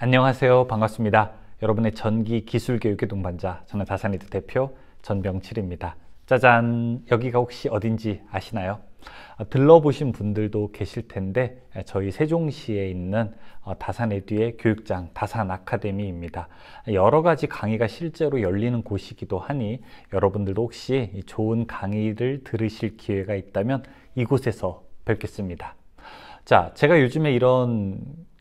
안녕하세요. 반갑습니다. 여러분의 전기 기술 교육의 동반자 저는 다산리드 대표 전병칠입니다. 짜잔 여기가 혹시 어딘지 아시나요? 아, 들러보신 분들도 계실 텐데 아, 저희 세종시에 있는 어, 다산에듀의 교육장 다산 아카데미입니다. 아, 여러 가지 강의가 실제로 열리는 곳이기도 하니 여러분들도 혹시 좋은 강의를 들으실 기회가 있다면 이곳에서 뵙겠습니다. 자, 제가 요즘에 이런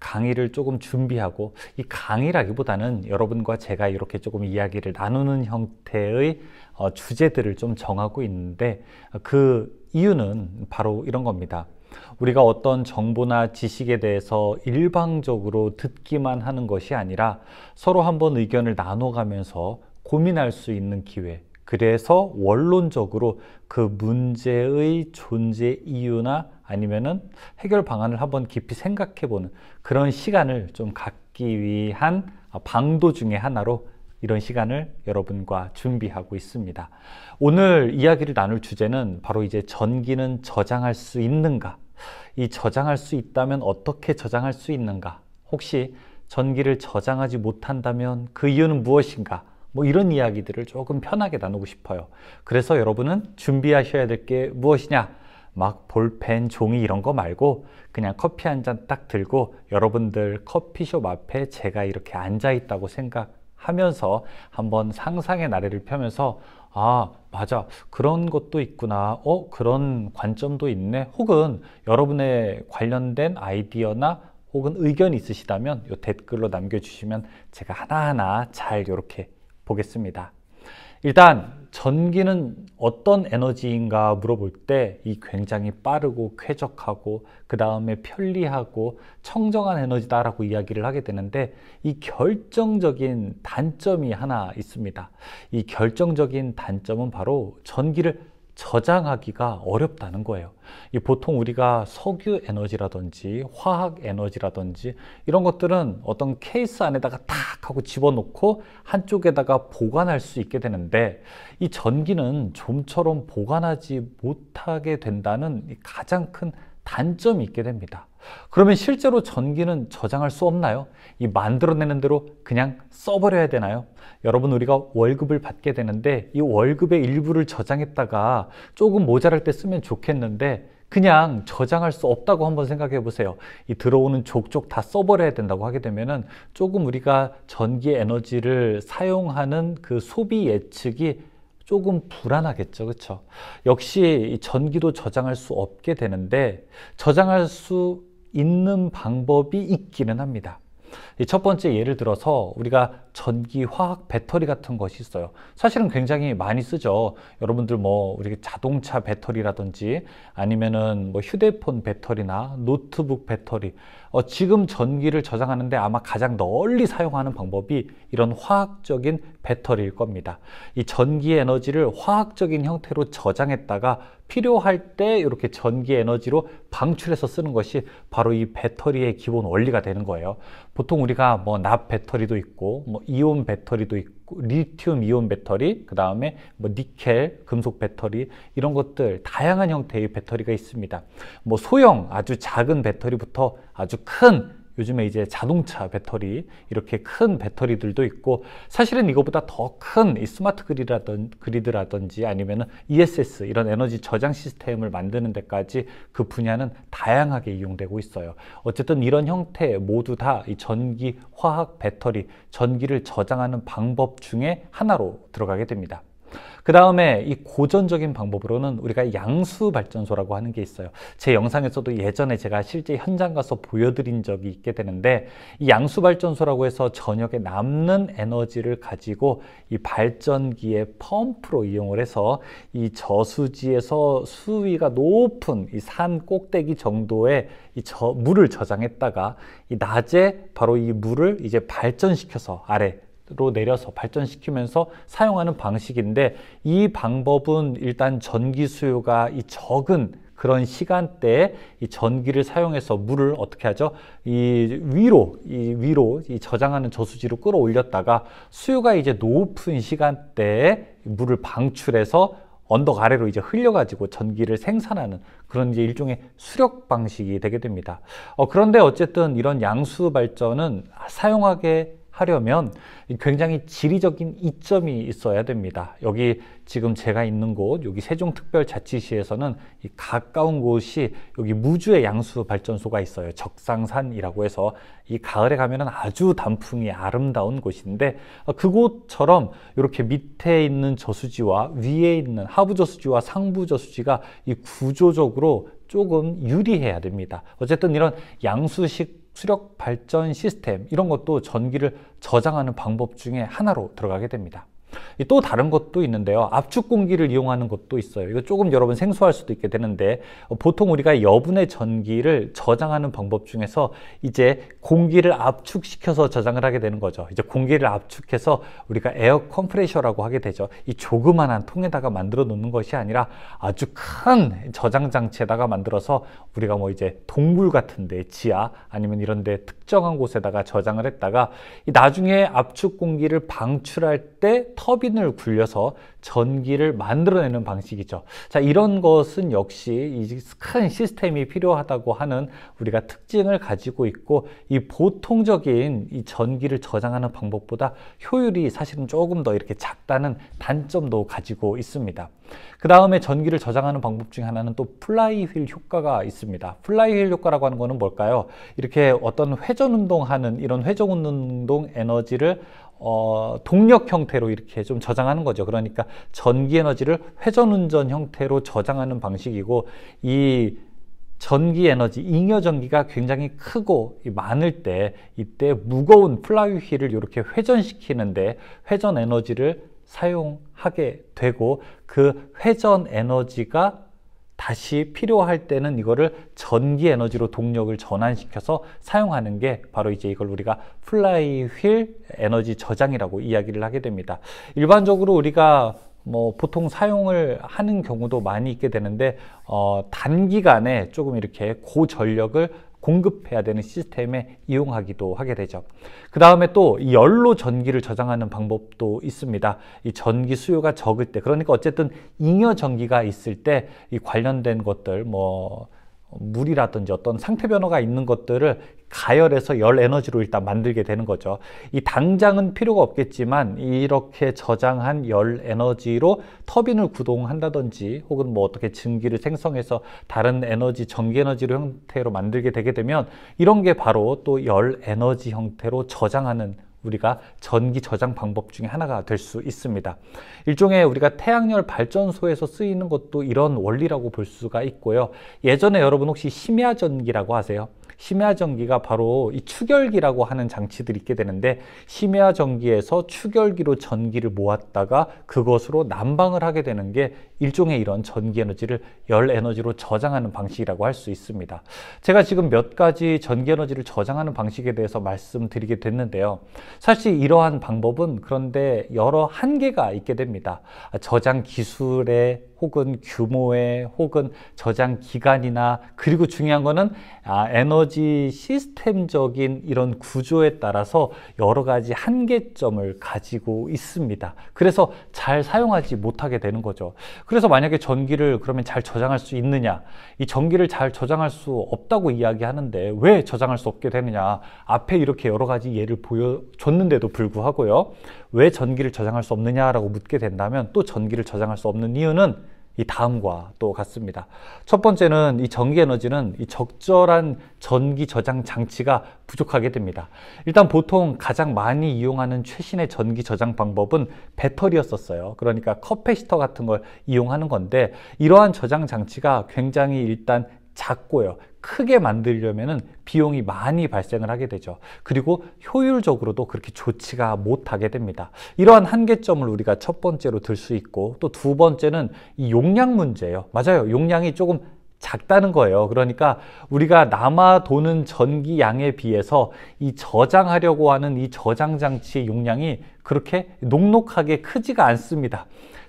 강의를 조금 준비하고 이 강의라기보다는 여러분과 제가 이렇게 조금 이야기를 나누는 형태의 어, 주제들을 좀 정하고 있는데 어, 그 이유는 바로 이런 겁니다. 우리가 어떤 정보나 지식에 대해서 일방적으로 듣기만 하는 것이 아니라 서로 한번 의견을 나눠가면서 고민할 수 있는 기회, 그래서 원론적으로 그 문제의 존재 이유나 아니면은 해결 방안을 한번 깊이 생각해 보는 그런 시간을 좀 갖기 위한 방도 중에 하나로 이런 시간을 여러분과 준비하고 있습니다. 오늘 이야기를 나눌 주제는 바로 이제 전기는 저장할 수 있는가? 이 저장할 수 있다면 어떻게 저장할 수 있는가? 혹시 전기를 저장하지 못한다면 그 이유는 무엇인가? 뭐 이런 이야기들을 조금 편하게 나누고 싶어요. 그래서 여러분은 준비하셔야 될 게 무엇이냐? 막 볼펜, 종이 이런 거 말고 그냥 커피 한 잔 딱 들고 여러분들 커피숍 앞에 제가 이렇게 앉아 있다고 생각하면서 한번 상상의 나래를 펴면서 아, 맞아. 그런 것도 있구나. 어, 그런 관점도 있네. 혹은 여러분의 관련된 아이디어나 혹은 의견이 있으시다면 요 댓글로 남겨주시면 제가 하나하나 잘 이렇게 보겠습니다. 일단 전기는 어떤 에너지인가 물어볼 때 이 굉장히 빠르고 쾌적하고 그 다음에 편리하고 청정한 에너지다라고 이야기를 하게 되는데 이 결정적인 단점이 하나 있습니다. 이 결정적인 단점은 바로 전기를 저장하기가 어렵다는 거예요. 보통 우리가 석유 에너지라든지 화학 에너지라든지 이런 것들은 어떤 케이스 안에다가 탁 하고 집어넣고 한쪽에다가 보관할 수 있게 되는데 이 전기는 좀처럼 보관하지 못하게 된다는 가장 큰 단점이 있게 됩니다. 그러면 실제로 전기는 저장할 수 없나요? 이 만들어내는 대로 그냥 써버려야 되나요? 여러분 우리가 월급을 받게 되는데 이 월급의 일부를 저장했다가 조금 모자랄 때 쓰면 좋겠는데 그냥 저장할 수 없다고 한번 생각해 보세요. 이 들어오는 족족 다 써버려야 된다고 하게 되면은 조금 우리가 전기 에너지를 사용하는 그 소비 예측이 조금 불안하겠죠. 그렇죠? 역시 전기도 저장할 수 없게 되는데 저장할 수 있는 방법이 있기는 합니다. 첫 번째 예를 들어서 우리가 전기, 화학, 배터리 같은 것이 있어요. 사실은 굉장히 많이 쓰죠. 여러분들 뭐 우리 자동차 배터리라든지 아니면은 뭐 휴대폰 배터리나 노트북 배터리. 어, 지금 전기를 저장하는데 아마 가장 널리 사용하는 방법이 이런 화학적인 배터리일 겁니다. 이 전기 에너지를 화학적인 형태로 저장했다가 필요할 때 이렇게 전기 에너지로 방출해서 쓰는 것이 바로 이 배터리의 기본 원리가 되는 거예요. 보통 우리가 뭐납 배터리도 있고 뭐 이온 배터리도 있고 리튬 이온 배터리 그다음에 뭐 니켈 금속 배터리 이런 것들 다양한 형태의 배터리가 있습니다. 뭐 소형 아주 작은 배터리부터 아주 큰 요즘에 이제 자동차 배터리 이렇게 큰 배터리들도 있고 사실은 이거보다 더 큰 스마트 그리드라든, 그리드라든지 아니면 ESS 이런 에너지 저장 시스템을 만드는 데까지 그 분야는 다양하게 이용되고 있어요. 어쨌든 이런 형태 모두 다이 전기 화학 배터리 전기를 저장하는 방법 중에 하나로 들어가게 됩니다. 그 다음에 이 고전적인 방법으로는 우리가 양수 발전소라고 하는 게 있어요. 제 영상에서도 예전에 제가 실제 현장 가서 보여드린 적이 있게 되는데 이 양수 발전소라고 해서 저녁에 남는 에너지를 가지고 이 발전기의 펌프로 이용을 해서 이 저수지에서 수위가 높은 이 산 꼭대기 정도의 이 저, 물을 저장했다가 이 낮에 바로 이 물을 이제 발전시켜서 아래 로 내려서 발전시키면서 사용하는 방식인데 이 방법은 일단 전기 수요가 이 적은 그런 시간대에 이 전기를 사용해서 물을 어떻게 하죠? 이 위로, 이 위로 이 저장하는 저수지로 끌어올렸다가 수요가 이제 높은 시간대에 물을 방출해서 언덕 아래로 이제 흘려가지고 전기를 생산하는 그런 이제 일종의 수력 방식이 되게 됩니다. 어, 그런데 어쨌든 이런 양수 발전은 사용하게 하려면 굉장히 지리적인 이점이 있어야 됩니다. 여기 지금 제가 있는 곳, 여기 세종특별자치시에서는 가까운 곳이 여기 무주의 양수발전소가 있어요. 적상산이라고 해서 이 가을에 가면은 아주 단풍이 아름다운 곳인데 어, 그곳처럼 이렇게 밑에 있는 저수지와 위에 있는 하부저수지와 상부저수지가 이 구조적으로 조금 유리해야 됩니다. 어쨌든 이런 양수식 수력 발전 시스템 이런 것도 전기를 저장하는 방법 중에 하나로 들어가게 됩니다. 또 다른 것도 있는데요. 압축 공기를 이용하는 것도 있어요. 이거 조금 여러분 생소할 수도 있게 되는데 어, 보통 우리가 여분의 전기를 저장하는 방법 중에서 이제 공기를 압축시켜서 저장을 하게 되는 거죠. 이제 공기를 압축해서 우리가 에어 컴프레셔라고 하게 되죠. 이 조그만한 통에다가 만들어 놓는 것이 아니라 아주 큰 저장 장치에다가 만들어서 우리가 뭐 이제 동굴 같은데 지하 아니면 이런데 특정한 곳에다가 저장을 했다가 나중에 압축 공기를 방출할 때 터빈을 굴려서 전기를 만들어내는 방식이죠. 자, 이런 것은 역시 이 큰 시스템이 필요하다고 하는 우리가 특징을 가지고 있고 이 보통적인 이 전기를 저장하는 방법보다 효율이 사실은 조금 더 이렇게 작다는 단점도 가지고 있습니다. 그 다음에 전기를 저장하는 방법 중 하나는 또 플라이휠 효과가 있습니다. 플라이휠 효과라고 하는 거는 뭘까요? 이렇게 어떤 회전 운동하는 이런 회전 운동 에너지를 어, 동력 형태로 이렇게 좀 저장하는 거죠. 그러니까 전기 에너지를 회전 운전 형태로 저장하는 방식이고 이 전기 에너지, 잉여 전기가 굉장히 크고 많을 때 이때 무거운 플라이 휠을 이렇게 회전시키는데 회전 에너지를 사용하게 되고 그 회전 에너지가 다시 필요할 때는 이거를 전기 에너지로 동력을 전환시켜서 사용하는 게 바로 이제 이걸 우리가 플라이휠 에너지 저장이라고 이야기를 하게 됩니다. 일반적으로 우리가 뭐 보통 사용을 하는 경우도 많이 있게 되는데 어 단기간에 조금 이렇게 고전력을 공급해야 되는 시스템에 이용하기도 하게 되죠. 그 다음에 또이 열로 전기를 저장하는 방법도 있습니다. 이 전기 수요가 적을 때, 그러니까 어쨌든 잉여 전기가 있을 때이 관련된 것들, 뭐 물이라든지 어떤 상태 변화가 있는 것들을 가열해서 열 에너지로 일단 만들게 되는 거죠. 이 당장은 필요가 없겠지만 이렇게 저장한 열 에너지로 터빈을 구동한다든지 혹은 뭐 어떻게 증기를 생성해서 다른 에너지, 전기 에너지로 형태로 만들게 되게 되면 이런 게 바로 또 열 에너지 형태로 저장하는 우리가 전기 저장 방법 중에 하나가 될 수 있습니다. 일종의 우리가 태양열 발전소에서 쓰이는 것도 이런 원리라고 볼 수가 있고요. 예전에 여러분 혹시 심야 전기라고 하세요? 심야 전기가 바로 이 추결기라고 하는 장치들이 있게 되는데 심야 전기에서 추결기로 전기를 모았다가 그것으로 난방을 하게 되는 게 일종의 이런 전기 에너지를 열 에너지로 저장하는 방식이라고 할 수 있습니다. 제가 지금 몇 가지 전기 에너지를 저장하는 방식에 대해서 말씀드리게 됐는데요. 사실 이러한 방법은 그런데 여러 한계가 있게 됩니다. 아, 저장 기술에 혹은 규모에 혹은 저장 기간이나 그리고 중요한 거는 아, 에너지 시스템적인 이런 구조에 따라서 여러 가지 한계점을 가지고 있습니다. 그래서 잘 사용하지 못하게 되는 거죠. 그래서 만약에 전기를 그러면 잘 저장할 수 있느냐? 이 전기를 잘 저장할 수 없다고 이야기하는데 왜 저장할 수 없게 되느냐? 앞에 이렇게 여러 가지 예를 보여줬는데도 불구하고요. 왜 전기를 저장할 수 없느냐라고 묻게 된다면 또 전기를 저장할 수 없는 이유는 이 다음과 또 같습니다. 첫 번째는 이 전기 에너지는 이 적절한 전기 저장 장치가 부족하게 됩니다. 일단 보통 가장 많이 이용하는 최신의 전기 저장 방법은 배터리였었어요. 그러니까 컵패시터 같은 걸 이용하는 건데 이러한 저장 장치가 굉장히 일단 작고요. 크게 만들려면 비용이 많이 발생을 하게 되죠. 그리고 효율적으로도 그렇게 좋지가 못하게 됩니다. 이러한 한계점을 우리가 첫 번째로 들 수 있고 또 두 번째는 이 용량 문제예요. 맞아요. 용량이 조금 작다는 거예요. 그러니까 우리가 남아 도는 전기 량에 비해서 이 저장하려고 하는 이 저장 장치의 용량이 그렇게 녹록하게 크지가 않습니다.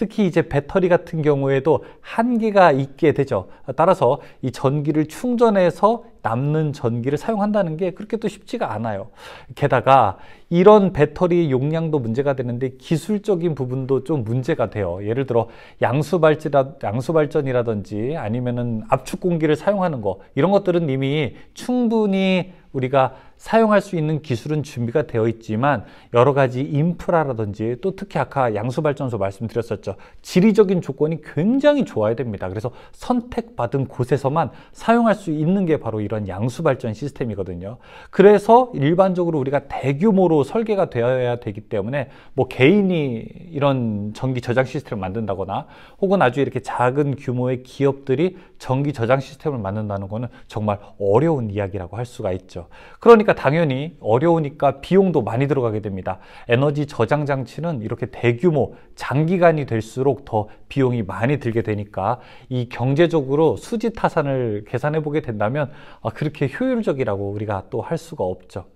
특히 이제 배터리 같은 경우에도 한계가 있게 되죠. 따라서 이 전기를 충전해서 남는 전기를 사용한다는 게 그렇게 또 쉽지가 않아요. 게다가 이런 배터리 용량도 문제가 되는데 기술적인 부분도 좀 문제가 돼요. 예를 들어 양수발전이라, 양수발전이라든지 아니면은 압축 공기를 사용하는 거 이런 것들은 이미 충분히 우리가 사용할 수 있는 기술은 준비가 되어 있지만 여러 가지 인프라라든지 또 특히 아까 양수발전소 말씀드렸었죠. 지리적인 조건이 굉장히 좋아야 됩니다. 그래서 선택받은 곳에서만 사용할 수 있는 게 바로 이런 양수발전 시스템이거든요. 그래서 일반적으로 우리가 대규모로 설계가 되어야 되기 때문에 뭐 개인이 이런 전기 저장 시스템을 만든다거나 혹은 아주 이렇게 작은 규모의 기업들이 전기 저장 시스템을 만든다는 거는 정말 어려운 이야기라고 할 수가 있죠. 그러니까 그러니까 당연히 어려우니까 비용도 많이 들어가게 됩니다. 에너지 저장 장치는 이렇게 대규모 장기간이 될수록 더 비용이 많이 들게 되니까 이 경제적으로 수지 타산을 계산해 보게 된다면 아, 그렇게 효율적이라고 우리가 또 할 수가 없죠.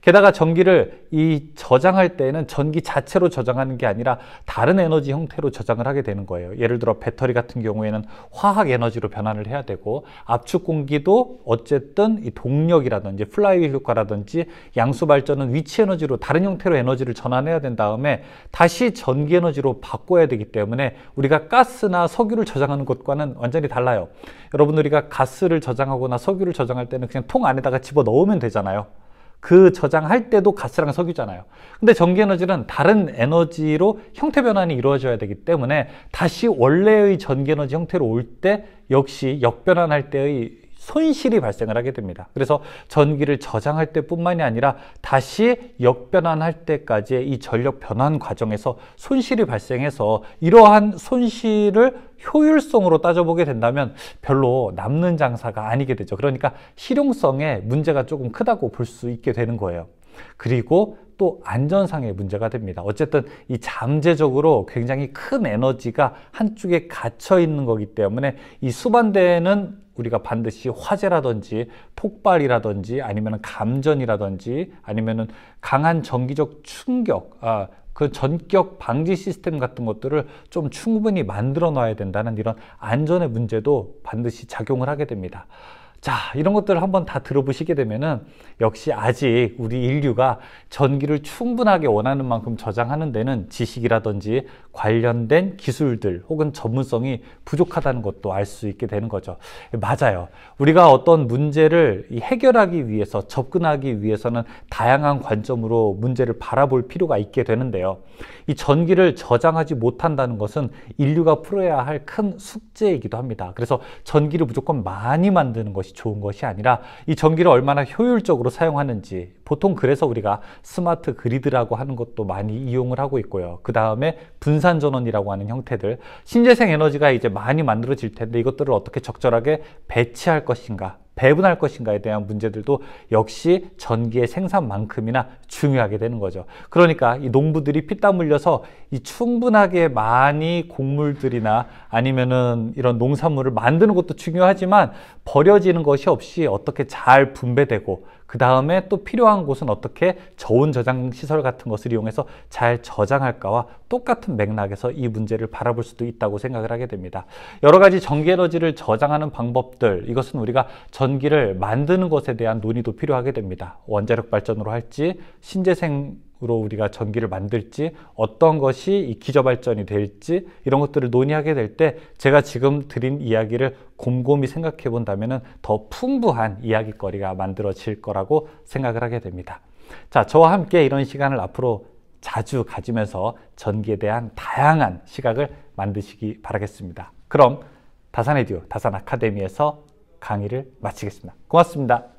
게다가 전기를 이 저장할 때에는 전기 자체로 저장하는 게 아니라 다른 에너지 형태로 저장을 하게 되는 거예요. 예를 들어 배터리 같은 경우에는 화학 에너지로 변환을 해야 되고 압축 공기도 어쨌든 이 동력이라든지 플라이휠 효과라든지 양수 발전은 위치 에너지로 다른 형태로 에너지를 전환해야 된 다음에 다시 전기 에너지로 바꿔야 되기 때문에 우리가 가스나 석유를 저장하는 것과는 완전히 달라요. 여러분 우리가 가스를 저장하거나 석유를 저장할 때는 그냥 통 안에다가 집어 넣으면 되잖아요. 그 저장할 때도 가스랑 석유잖아요. 근데 전기 에너지는 다른 에너지로 형태 변환이 이루어져야 되기 때문에 다시 원래의 전기 에너지 형태로 올 때 역시 역변환할 때의 손실이 발생을 하게 됩니다. 그래서 전기를 저장할 때뿐만이 아니라 다시 역변환할 때까지의 이 전력 변환 과정에서 손실이 발생해서 이러한 손실을 효율성으로 따져보게 된다면 별로 남는 장사가 아니게 되죠. 그러니까 실용성에 문제가 조금 크다고 볼 수 있게 되는 거예요. 그리고 또 안전상의 문제가 됩니다. 어쨌든 이 잠재적으로 굉장히 큰 에너지가 한쪽에 갇혀 있는 거기 때문에 이 수반대에는 우리가 반드시 화재라든지 폭발이라든지 아니면 감전이라든지 아니면 강한 전기적 충격, 아, 그 전격 방지 시스템 같은 것들을 좀 충분히 만들어 놔야 된다는 이런 안전의 문제도 반드시 작용을 하게 됩니다. 자, 이런 것들을 한번 다 들어보시게 되면은 역시 아직 우리 인류가 전기를 충분하게 원하는 만큼 저장하는 데는 지식이라든지 관련된 기술들 혹은 전문성이 부족하다는 것도 알 수 있게 되는 거죠. 맞아요. 우리가 어떤 문제를 해결하기 위해서 접근하기 위해서는 다양한 관점으로 문제를 바라볼 필요가 있게 되는데요. 이 전기를 저장하지 못한다는 것은 인류가 풀어야 할 큰 숙제이기도 합니다. 그래서 전기를 무조건 많이 만드는 것이 좋은 것이 아니라 이 전기를 얼마나 효율적으로 사용하는지 보통 그래서 우리가 스마트 그리드라고 하는 것도 많이 이용을 하고 있고요. 그 다음에 분산 전원이라고 하는 형태들 신재생 에너지가 이제 많이 만들어질 텐데 이것들을 어떻게 적절하게 배치할 것인가 배분할 것인가에 대한 문제들도 역시 전기의 생산만큼이나 중요하게 되는 거죠. 그러니까 이 농부들이 피땀 흘려서 이 충분하게 많이 곡물들이나 아니면은 이런 농산물을 만드는 것도 중요하지만 버려지는 것이 없이 어떻게 잘 분배되고 그 다음에 또 필요한 곳은 어떻게 저온 저장 시설 같은 것을 이용해서 잘 저장할까와 똑같은 맥락에서 이 문제를 바라볼 수도 있다고 생각을 하게 됩니다. 여러 가지 전기 에너지를 저장하는 방법들 이것은 우리가 전기를 만드는 것에 대한 논의도 필요하게 됩니다. 원자력 발전으로 할지 신재생 으로 우리가 전기를 만들지 어떤 것이 이 기저발전이 될지 이런 것들을 논의하게 될 때 제가 지금 드린 이야기를 곰곰이 생각해 본다면 더 풍부한 이야기거리가 만들어질 거라고 생각을 하게 됩니다. 자, 저와 함께 이런 시간을 앞으로 자주 가지면서 전기에 대한 다양한 시각을 만드시기 바라겠습니다. 그럼 다산 에듀 다산 아카데미에서 강의를 마치겠습니다. 고맙습니다.